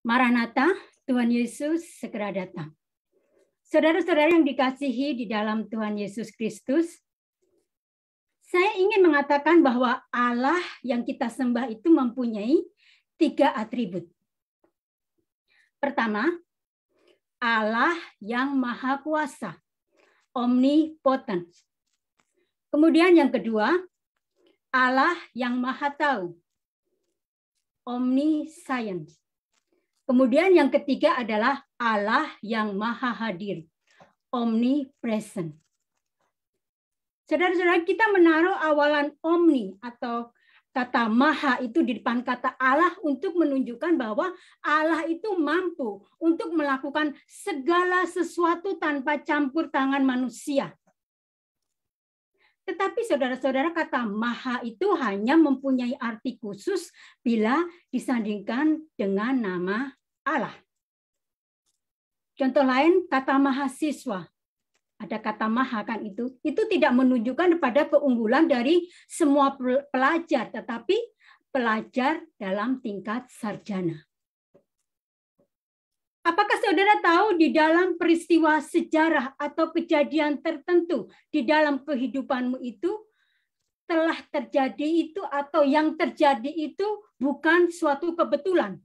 Maranatha, Tuhan Yesus segera datang. Saudara-saudara yang dikasihi di dalam Tuhan Yesus Kristus, saya ingin mengatakan bahwa Allah yang kita sembah itu mempunyai tiga atribut. Pertama, Allah yang Maha Kuasa, omnipotent. Kemudian yang kedua, Allah yang Maha Tahu, omniscience. Kemudian yang ketiga adalah Allah yang maha hadir, omnipresent. Saudara-saudara, kita menaruh awalan omni atau kata maha itu di depan kata Allah untuk menunjukkan bahwa Allah itu mampu untuk melakukan segala sesuatu tanpa campur tangan manusia. Tetapi saudara-saudara kata maha itu hanya mempunyai arti khusus bila disandingkan dengan nama Allah. Contoh lain, kata mahasiswa. Ada kata maha kan itu. Itu tidak menunjukkan kepada keunggulan dari semua pelajar, tetapi pelajar dalam tingkat sarjana. Apakah saudara tahu di dalam peristiwa sejarah atau kejadian tertentu di dalam kehidupanmu itu telah terjadi itu atau yang terjadi itu bukan suatu kebetulan,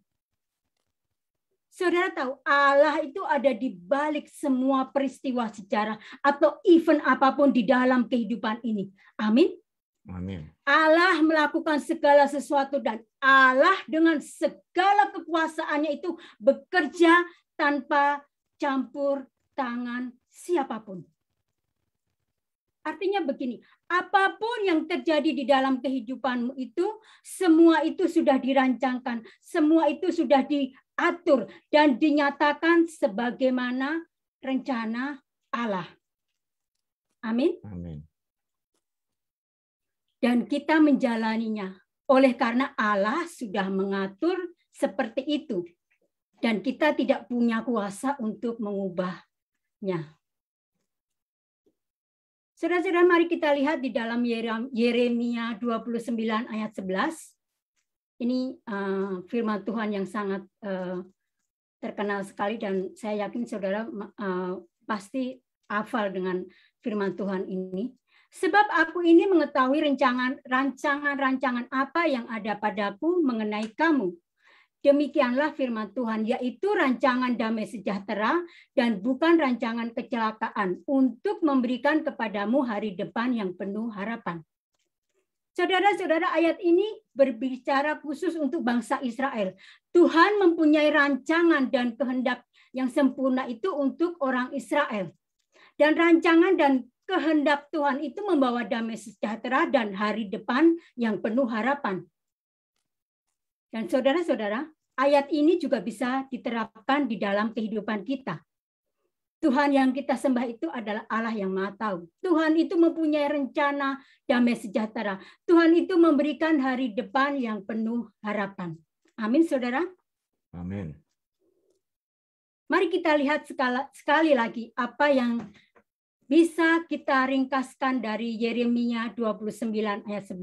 Saudara tahu Allah itu ada di balik semua peristiwa sejarah atau event apapun di dalam kehidupan ini. Amin. Amin. Allah melakukan segala sesuatu dan Allah dengan segala kekuasaannya itu bekerja tanpa campur tangan siapapun. Artinya begini, apapun yang terjadi di dalam kehidupanmu itu, semua itu sudah dirancangkan, semua itu sudah di, atur dan dinyatakan sebagaimana rencana Allah. Amin. Amin. Dan kita menjalaninya oleh karena Allah sudah mengatur seperti itu dan kita tidak punya kuasa untuk mengubahnya. Saudara-saudara, mari kita lihat di dalam Yeremia 29 ayat 11. Ini uh, firman Tuhan yang sangat uh, terkenal sekali dan saya yakin saudara uh, pasti hafal dengan firman Tuhan ini. Sebab aku ini mengetahui rancangan rancangan-rancangan apa yang ada padaku mengenai kamu. Demikianlah firman Tuhan, yaitu rancangan damai sejahtera dan bukan rancangan kecelakaan untuk memberikan kepadamu hari depan yang penuh harapan. Saudara-saudara, ayat ini berbicara khusus untuk bangsa Israel. Tuhan mempunyai rancangan dan kehendak yang sempurna itu untuk orang Israel. Dan rancangan dan kehendak Tuhan itu membawa damai sejahtera dan hari depan yang penuh harapan. Dan saudara-saudara, ayat ini juga bisa diterapkan di dalam kehidupan kita. Tuhan yang kita sembah itu adalah Allah yang Maha Tahu. Tuhan itu mempunyai rencana damai sejahtera. Tuhan itu memberikan hari depan yang penuh harapan. Amin, saudara. Amin. Mari kita lihat sekala, sekali lagi apa yang bisa kita ringkaskan dari Yeremia 29 ayat 11.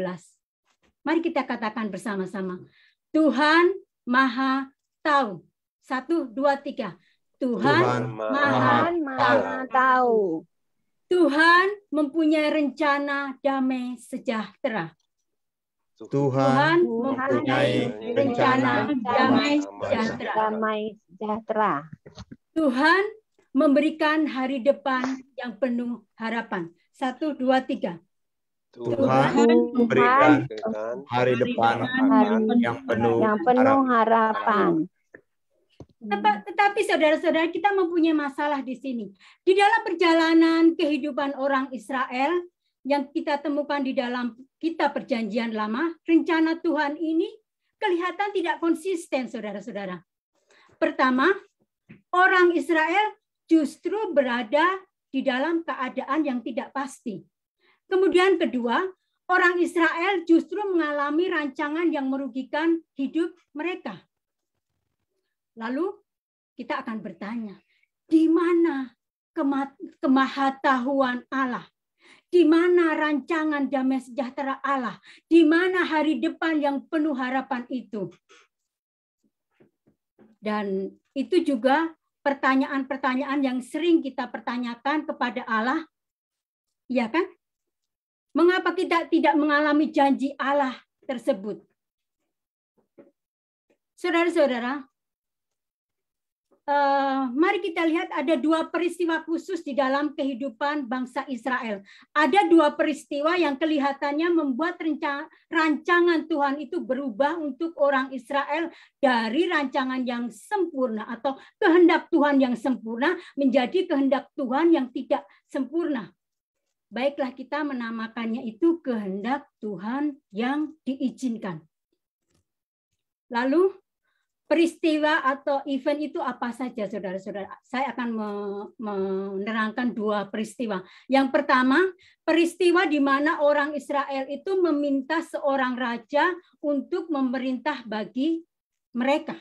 Mari kita katakan bersama-sama. Tuhan Maha Tahu. Satu, dua, tiga. Tuhan, Tuhan Maha, Maha Tahu. Tuhan mempunyai rencana damai sejahtera. Tuhan, Tuhan mempunyai rencana damai sejahtera. damai sejahtera. Tuhan memberikan hari depan yang penuh harapan. Satu, dua, tiga. Tuhan memberikan hari depan, hari yang penuh, yang penuh harapan. harapan. Hmm. Tetapi saudara-saudara kita mempunyai masalah di sini. Di dalam perjalanan kehidupan orang Israel yang kita temukan di dalam kita perjanjian lama, rencana Tuhan ini kelihatan tidak konsisten saudara-saudara. Pertama, orang Israel justru berada di dalam keadaan yang tidak pasti. Kemudian kedua, orang Israel justru mengalami rancangan yang merugikan hidup mereka. Lalu kita akan bertanya, di mana kemahatahuan Allah? Di mana rancangan damai sejahtera Allah? Di mana hari depan yang penuh harapan itu? Dan itu juga pertanyaan-pertanyaan yang sering kita pertanyakan kepada Allah. Iya kan? Mengapa kita tidak mengalami janji Allah tersebut? Saudara-saudara, Eh, mari kita lihat ada dua peristiwa khusus di dalam kehidupan bangsa Israel. Ada dua peristiwa yang kelihatannya membuat rancangan Tuhan itu berubah untuk orang Israel dari rancangan yang sempurna atau kehendak Tuhan yang sempurna menjadi kehendak Tuhan yang tidak sempurna. Baiklah kita menamakannya itu kehendak Tuhan yang diizinkan. Lalu peristiwa atau event itu apa saja, saudara-saudara. Saya akan menerangkan dua peristiwa. Yang pertama, peristiwa di mana orang Israel itu meminta seorang raja untuk memerintah bagi mereka.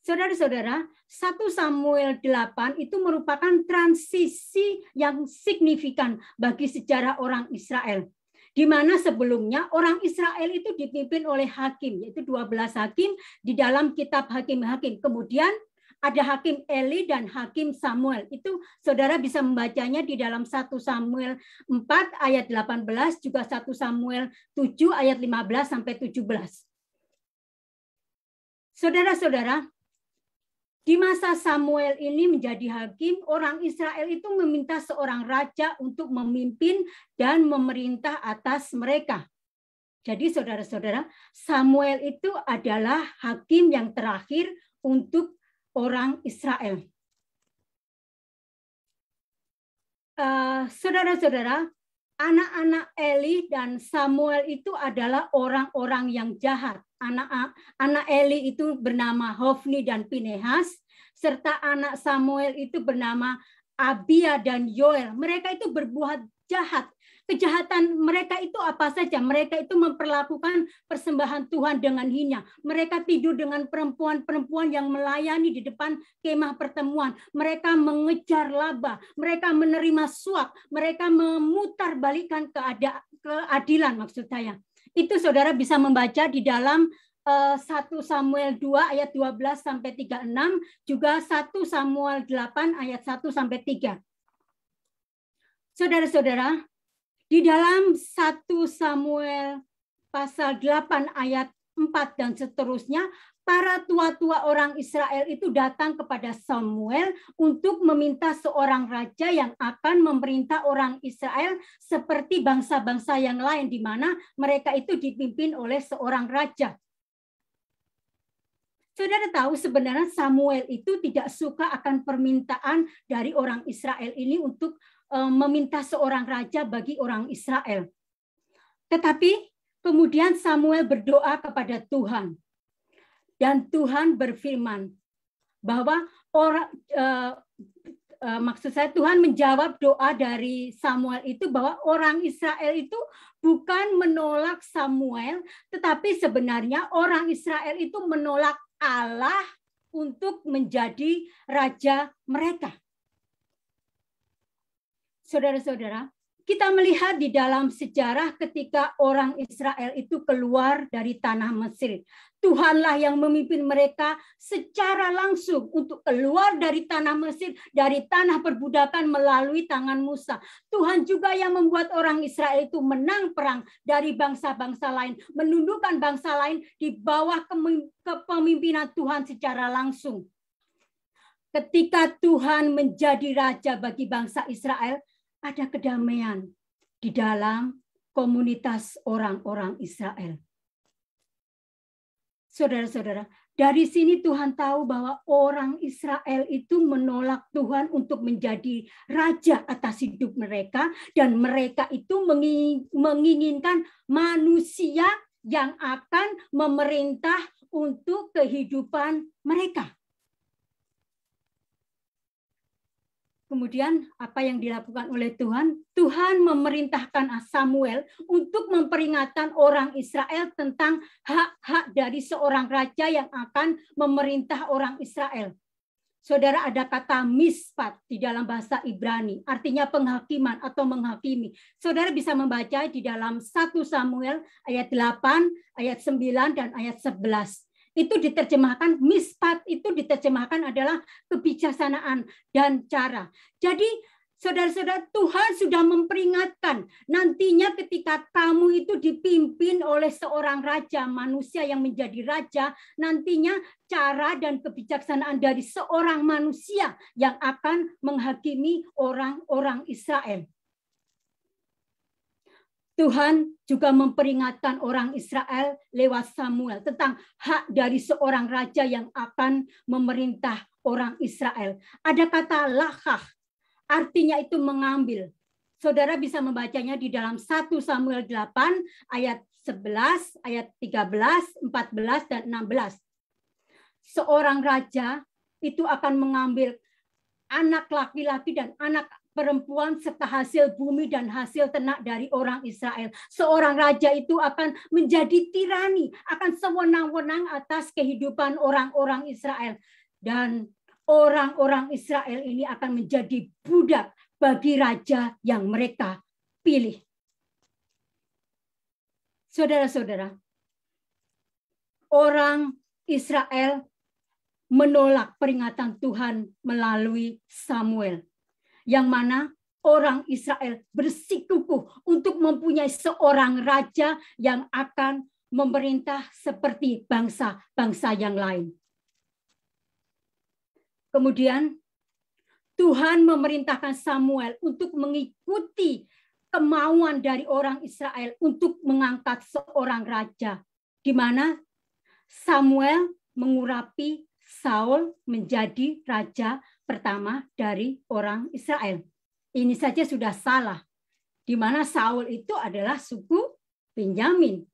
Saudara-saudara, 1 Samuel 8 itu merupakan transisi yang signifikan bagi sejarah orang Israel di mana sebelumnya orang Israel itu dipimpin oleh hakim, yaitu 12 hakim di dalam kitab hakim-hakim. Kemudian ada hakim Eli dan hakim Samuel. Itu saudara bisa membacanya di dalam 1 Samuel 4 ayat 18 juga 1 Samuel 7 ayat 15 sampai 17. Saudara-saudara, di masa Samuel ini menjadi hakim, orang Israel itu meminta seorang raja untuk memimpin dan memerintah atas mereka. Jadi saudara-saudara, Samuel itu adalah hakim yang terakhir untuk orang Israel. Eh, saudara-saudara, uh, anak-anak Eli dan Samuel itu adalah orang-orang yang jahat. Anak anak Eli itu bernama Hofni dan Pinehas serta anak Samuel itu bernama Abia dan Yoel. Mereka itu berbuat jahat Kejahatan mereka itu apa saja? Mereka itu memperlakukan persembahan Tuhan dengan hina. Mereka tidur dengan perempuan-perempuan yang melayani di depan kemah pertemuan. Mereka mengejar laba. Mereka menerima suap. Mereka memutar balikan keadilan maksud saya. Itu saudara bisa membaca di dalam 1 eh, Samuel 2 ayat 12 sampai 36 juga 1 Samuel 8 ayat 1 sampai 3. Saudara-saudara, di dalam 1 Samuel pasal 8 ayat 4 dan seterusnya, para tua-tua orang Israel itu datang kepada Samuel untuk meminta seorang raja yang akan memerintah orang Israel seperti bangsa-bangsa yang lain di mana mereka itu dipimpin oleh seorang raja. Saudara tahu sebenarnya Samuel itu tidak suka akan permintaan dari orang Israel ini untuk Eh, meminta seorang raja bagi orang Israel. Tetapi kemudian Samuel berdoa kepada Tuhan. Dan Tuhan berfirman bahwa orang eh, eh, maksud saya Tuhan menjawab doa dari Samuel itu bahwa orang Israel itu bukan menolak Samuel, tetapi sebenarnya orang Israel itu menolak Allah untuk menjadi raja mereka saudara-saudara, kita melihat di dalam sejarah ketika orang Israel itu keluar dari tanah Mesir. Tuhanlah yang memimpin mereka secara langsung untuk keluar dari tanah Mesir, dari tanah perbudakan melalui tangan Musa. Tuhan juga yang membuat orang Israel itu menang perang dari bangsa-bangsa lain, menundukkan bangsa lain di bawah kepemimpinan Tuhan secara langsung. Ketika Tuhan menjadi raja bagi bangsa Israel, ada kedamaian di dalam komunitas orang-orang Israel. Saudara-saudara, dari sini Tuhan tahu bahwa orang Israel itu menolak Tuhan untuk menjadi raja atas hidup mereka dan mereka itu menginginkan manusia yang akan memerintah untuk kehidupan mereka. kemudian apa yang dilakukan oleh Tuhan, Tuhan memerintahkan Samuel untuk memperingatkan orang Israel tentang hak-hak dari seorang raja yang akan memerintah orang Israel. Saudara ada kata mispat di dalam bahasa Ibrani, artinya penghakiman atau menghakimi. Saudara bisa membaca di dalam 1 Samuel ayat 8, ayat 9, dan ayat 11 itu diterjemahkan mispat itu diterjemahkan adalah kebijaksanaan dan cara. Jadi Saudara-saudara, Tuhan sudah memperingatkan nantinya ketika kamu itu dipimpin oleh seorang raja, manusia yang menjadi raja, nantinya cara dan kebijaksanaan dari seorang manusia yang akan menghakimi orang-orang Israel. Tuhan juga memperingatkan orang Israel lewat Samuel tentang hak dari seorang raja yang akan memerintah orang Israel. Ada kata lakah, artinya itu mengambil. Saudara bisa membacanya di dalam 1 Samuel 8 ayat 11, ayat 13, 14, dan 16. Seorang raja itu akan mengambil anak laki-laki dan anak perempuan serta hasil bumi dan hasil ternak dari orang Israel. Seorang raja itu akan menjadi tirani, akan sewenang-wenang atas kehidupan orang-orang Israel. Dan orang-orang Israel ini akan menjadi budak bagi raja yang mereka pilih. Saudara-saudara, orang Israel menolak peringatan Tuhan melalui Samuel yang mana orang Israel bersikukuh untuk mempunyai seorang raja yang akan memerintah seperti bangsa-bangsa yang lain. Kemudian Tuhan memerintahkan Samuel untuk mengikuti kemauan dari orang Israel untuk mengangkat seorang raja di mana Samuel mengurapi Saul menjadi raja pertama dari orang Israel. Ini saja sudah salah. Di mana Saul itu adalah suku Benjamin.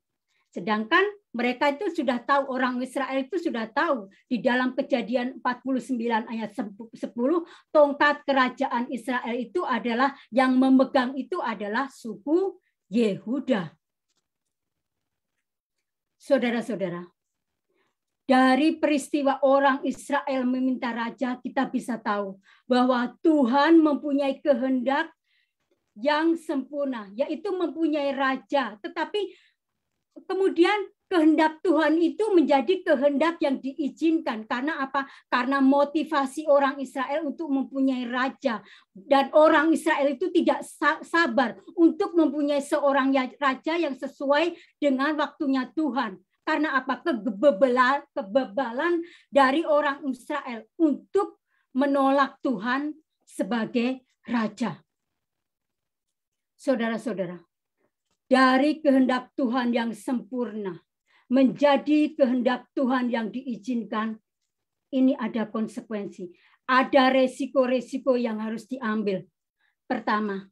Sedangkan mereka itu sudah tahu, orang Israel itu sudah tahu di dalam kejadian 49 ayat 10, tongkat kerajaan Israel itu adalah yang memegang itu adalah suku Yehuda. Saudara-saudara, dari peristiwa orang Israel meminta raja, kita bisa tahu bahwa Tuhan mempunyai kehendak yang sempurna, yaitu mempunyai raja. Tetapi kemudian kehendak Tuhan itu menjadi kehendak yang diizinkan karena apa? Karena motivasi orang Israel untuk mempunyai raja dan orang Israel itu tidak sabar untuk mempunyai seorang ya-, raja yang sesuai dengan waktunya Tuhan. Karena apa? Kebebelan, kebebalan dari orang Israel untuk menolak Tuhan sebagai raja. Saudara-saudara, dari kehendak Tuhan yang sempurna menjadi kehendak Tuhan yang diizinkan, ini ada konsekuensi. Ada resiko-resiko yang harus diambil. Pertama,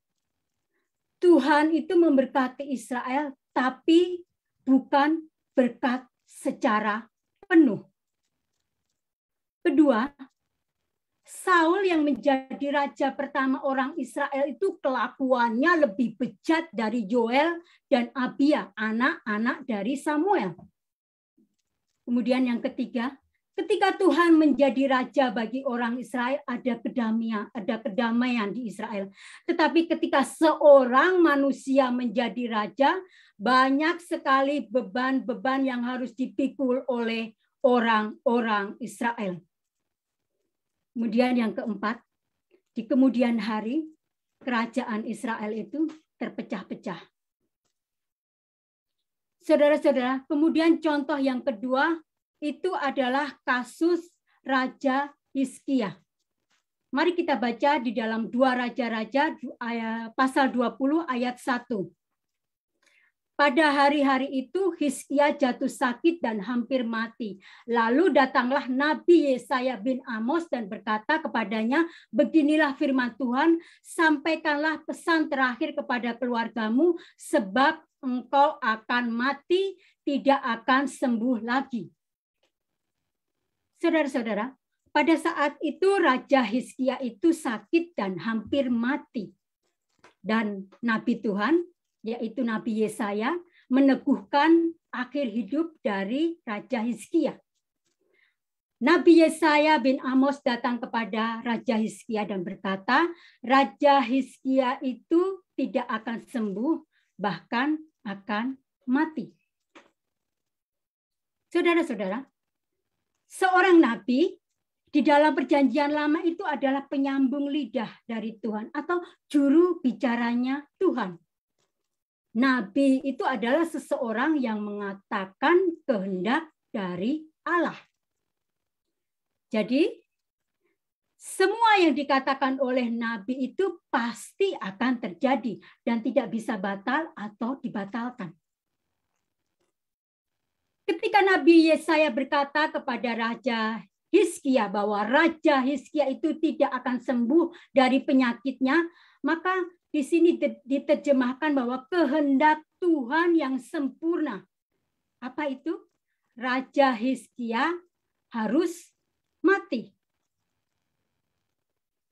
Tuhan itu memberkati Israel, tapi bukan berkat secara penuh. Kedua, Saul yang menjadi raja pertama orang Israel itu kelakuannya lebih bejat dari Joel dan Abia, anak-anak dari Samuel. Kemudian yang ketiga, ketika Tuhan menjadi raja bagi orang Israel ada kedamaian, ada kedamaian di Israel. Tetapi ketika seorang manusia menjadi raja, banyak sekali beban-beban yang harus dipikul oleh orang-orang Israel. Kemudian yang keempat, di kemudian hari kerajaan Israel itu terpecah-pecah. Saudara-saudara, kemudian contoh yang kedua itu adalah kasus Raja Hizkia. Mari kita baca di dalam dua Raja-Raja pasal 20 ayat 1. Pada hari-hari itu Hizkia jatuh sakit dan hampir mati. Lalu datanglah Nabi Yesaya bin Amos dan berkata kepadanya, "Beginilah firman Tuhan, sampaikanlah pesan terakhir kepada keluargamu sebab engkau akan mati, tidak akan sembuh lagi." Saudara-saudara, pada saat itu Raja Hizkia itu sakit dan hampir mati. Dan Nabi Tuhan, yaitu Nabi Yesaya, meneguhkan akhir hidup dari Raja Hizkia. Nabi Yesaya bin Amos datang kepada Raja Hizkia dan berkata, Raja Hizkia itu tidak akan sembuh, bahkan akan mati. Saudara-saudara, seorang nabi di dalam perjanjian lama itu adalah penyambung lidah dari Tuhan atau juru bicaranya Tuhan. Nabi itu adalah seseorang yang mengatakan kehendak dari Allah. Jadi semua yang dikatakan oleh nabi itu pasti akan terjadi dan tidak bisa batal atau dibatalkan. Ketika Nabi Yesaya berkata kepada Raja Hiskia bahwa Raja Hiskia itu tidak akan sembuh dari penyakitnya, maka di sini diterjemahkan bahwa kehendak Tuhan yang sempurna. Apa itu? Raja Hiskia harus mati.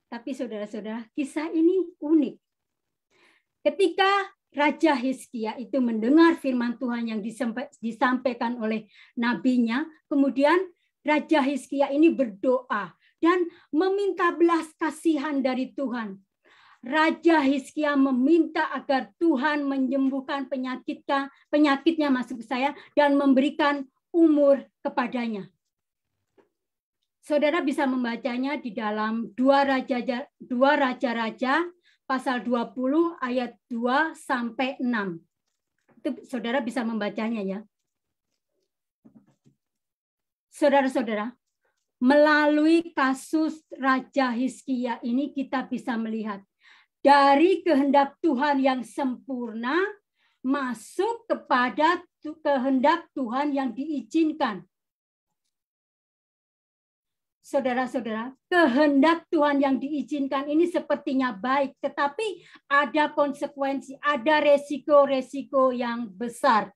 Tapi saudara-saudara, kisah ini unik. Ketika Raja Hizkia itu mendengar firman Tuhan yang disampaikan oleh nabinya, kemudian Raja Hizkia ini berdoa dan meminta belas kasihan dari Tuhan. Raja Hizkia meminta agar Tuhan menyembuhkan penyakitnya, penyakitnya masuk saya dan memberikan umur kepadanya. Saudara bisa membacanya di dalam dua raja dua raja-raja pasal 20 ayat 2 sampai 6. Itu saudara bisa membacanya ya. Saudara-saudara, melalui kasus Raja Hizkia ini kita bisa melihat dari kehendak Tuhan yang sempurna masuk kepada kehendak Tuhan yang diizinkan saudara-saudara, kehendak Tuhan yang diizinkan ini sepertinya baik, tetapi ada konsekuensi, ada resiko-resiko yang besar.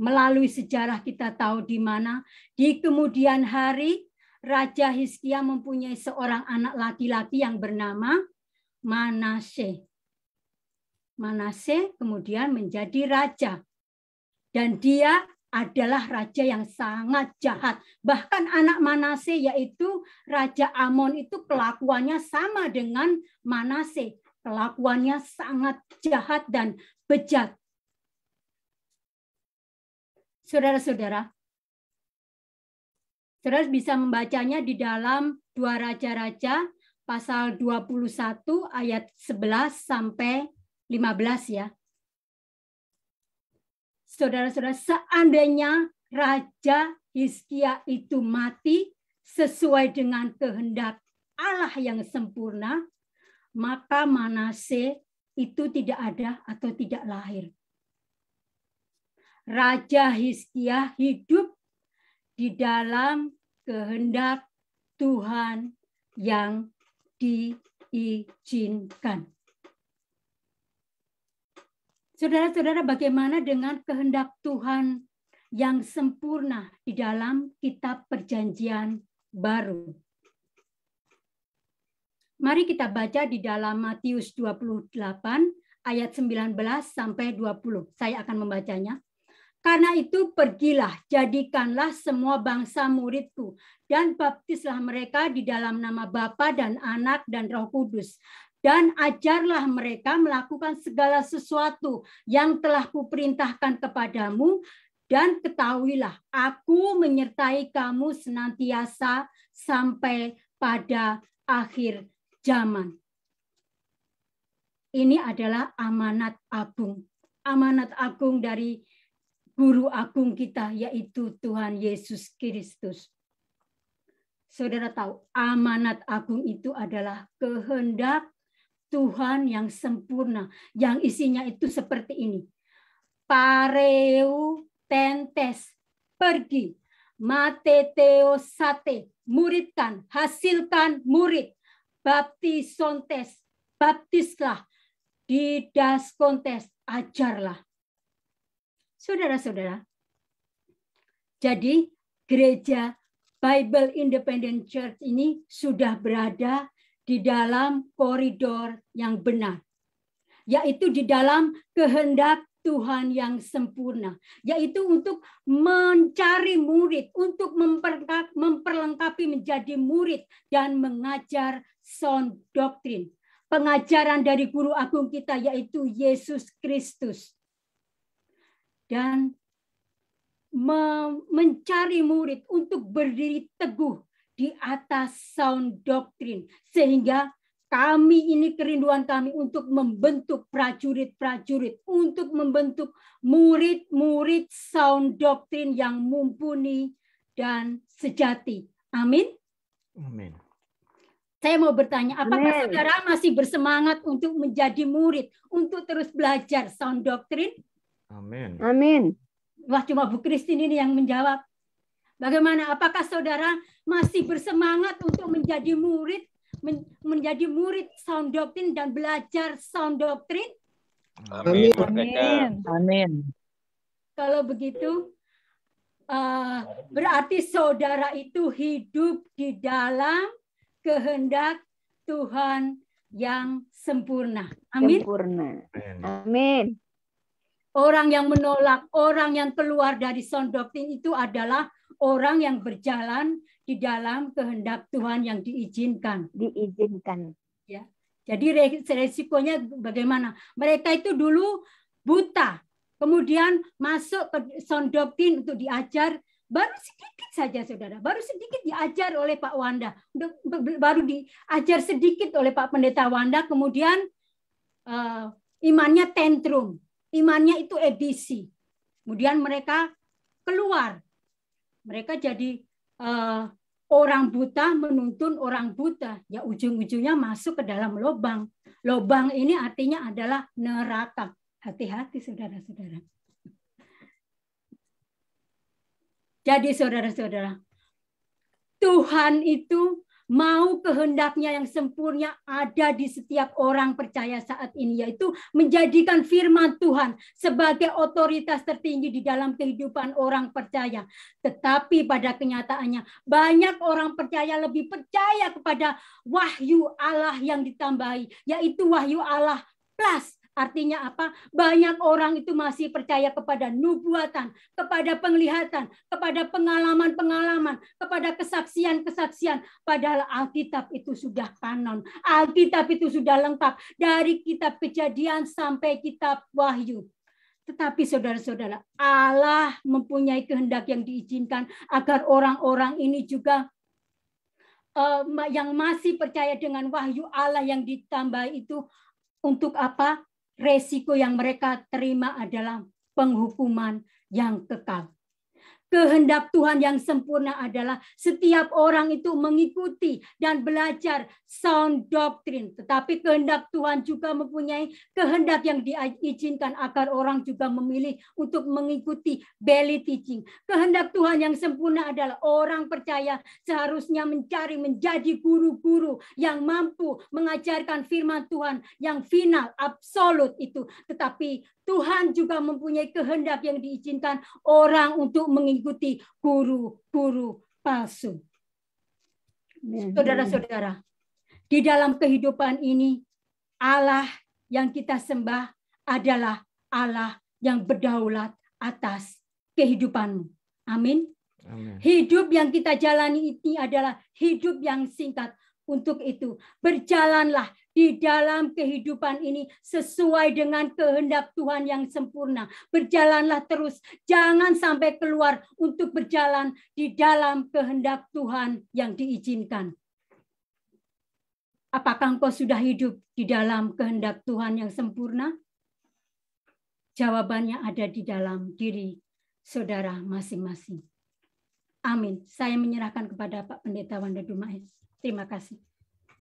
Melalui sejarah kita tahu di mana di kemudian hari Raja Hizkia mempunyai seorang anak laki-laki yang bernama Manase. Manase kemudian menjadi raja dan dia adalah raja yang sangat jahat. Bahkan anak Manase yaitu Raja Amon itu kelakuannya sama dengan Manase. Kelakuannya sangat jahat dan bejat. Saudara-saudara, terus bisa membacanya di dalam dua raja-raja pasal 21 ayat 11 sampai 15 ya. Saudara-saudara, seandainya Raja Hizkia itu mati sesuai dengan kehendak Allah yang sempurna, maka Manase itu tidak ada atau tidak lahir. Raja Hizkia hidup di dalam kehendak Tuhan yang diizinkan. Saudara-saudara, bagaimana dengan kehendak Tuhan yang sempurna di dalam kitab perjanjian baru? Mari kita baca di dalam Matius 28 ayat 19 sampai 20. Saya akan membacanya. Karena itu pergilah, jadikanlah semua bangsa muridku, dan baptislah mereka di dalam nama Bapa dan Anak dan Roh Kudus, dan ajarlah mereka melakukan segala sesuatu yang telah kuperintahkan kepadamu dan ketahuilah aku menyertai kamu senantiasa sampai pada akhir zaman. Ini adalah amanat agung. Amanat agung dari guru agung kita yaitu Tuhan Yesus Kristus. Saudara tahu, amanat agung itu adalah kehendak Tuhan yang sempurna, yang isinya itu seperti ini. Pareu tentes, pergi. Mateteo sate, muridkan, hasilkan murid. Baptisontes, baptislah. Didas kontes, ajarlah. Saudara-saudara, jadi gereja Bible Independent Church ini sudah berada di dalam koridor yang benar, yaitu di dalam kehendak Tuhan yang sempurna, yaitu untuk mencari murid, untuk memperlengkapi menjadi murid dan mengajar sound doktrin. Pengajaran dari guru agung kita yaitu Yesus Kristus. Dan mencari murid untuk berdiri teguh di atas sound doktrin sehingga kami ini kerinduan kami untuk membentuk prajurit-prajurit, untuk membentuk murid-murid sound doktrin yang mumpuni dan sejati. Amin. Amin. Saya mau bertanya, apakah Amen. saudara masih bersemangat untuk menjadi murid, untuk terus belajar sound doktrin? Amin. Amin. Wah, cuma Bu Kristin ini yang menjawab. Bagaimana? Apakah saudara masih bersemangat untuk menjadi murid men menjadi murid sound doctrine dan belajar sound doctrine? Amin. Amin. Amin. Kalau begitu uh, berarti saudara itu hidup di dalam kehendak Tuhan yang sempurna. Amin. Sempurna. Amin. Orang yang menolak, orang yang keluar dari sound doctrine itu adalah orang yang berjalan di dalam kehendak Tuhan yang diizinkan. Diizinkan. Ya. Jadi resikonya bagaimana? Mereka itu dulu buta, kemudian masuk ke sondokin untuk diajar baru sedikit saja saudara, baru sedikit diajar oleh Pak Wanda, baru diajar sedikit oleh Pak Pendeta Wanda, kemudian uh, imannya tentrum, imannya itu edisi, kemudian mereka keluar, mereka jadi Eh, orang buta menuntun orang buta, ya ujung-ujungnya masuk ke dalam lubang. Lubang ini artinya adalah neraka. Hati-hati saudara-saudara. Jadi saudara-saudara, Tuhan itu mau kehendaknya yang sempurna ada di setiap orang percaya saat ini, yaitu menjadikan firman Tuhan sebagai otoritas tertinggi di dalam kehidupan orang percaya. Tetapi pada kenyataannya, banyak orang percaya lebih percaya kepada wahyu Allah yang ditambahi, yaitu wahyu Allah plus Artinya apa? Banyak orang itu masih percaya kepada nubuatan, kepada penglihatan, kepada pengalaman-pengalaman, kepada kesaksian-kesaksian. Padahal Alkitab itu sudah kanon. Alkitab itu sudah lengkap. Dari kitab kejadian sampai kitab wahyu. Tetapi saudara-saudara, Allah mempunyai kehendak yang diizinkan agar orang-orang ini juga eh, yang masih percaya dengan wahyu Allah yang ditambah itu untuk apa? resiko yang mereka terima adalah penghukuman yang kekal kehendak Tuhan yang sempurna adalah setiap orang itu mengikuti dan belajar sound doctrine. Tetapi kehendak Tuhan juga mempunyai kehendak yang diizinkan agar orang juga memilih untuk mengikuti belly teaching. Kehendak Tuhan yang sempurna adalah orang percaya seharusnya mencari menjadi guru-guru yang mampu mengajarkan firman Tuhan yang final, absolut itu. Tetapi Tuhan juga mempunyai kehendak yang diizinkan orang untuk mengikuti guru-guru palsu. Saudara-saudara, di dalam kehidupan ini Allah yang kita sembah adalah Allah yang berdaulat atas kehidupanmu. Amin. Hidup yang kita jalani ini adalah hidup yang singkat. Untuk itu, berjalanlah di dalam kehidupan ini sesuai dengan kehendak Tuhan yang sempurna. Berjalanlah terus, jangan sampai keluar untuk berjalan di dalam kehendak Tuhan yang diizinkan. Apakah engkau sudah hidup di dalam kehendak Tuhan yang sempurna? Jawabannya ada di dalam diri saudara masing-masing. Amin. Saya menyerahkan kepada Pak Pendeta Wanda Dumais. Terima kasih.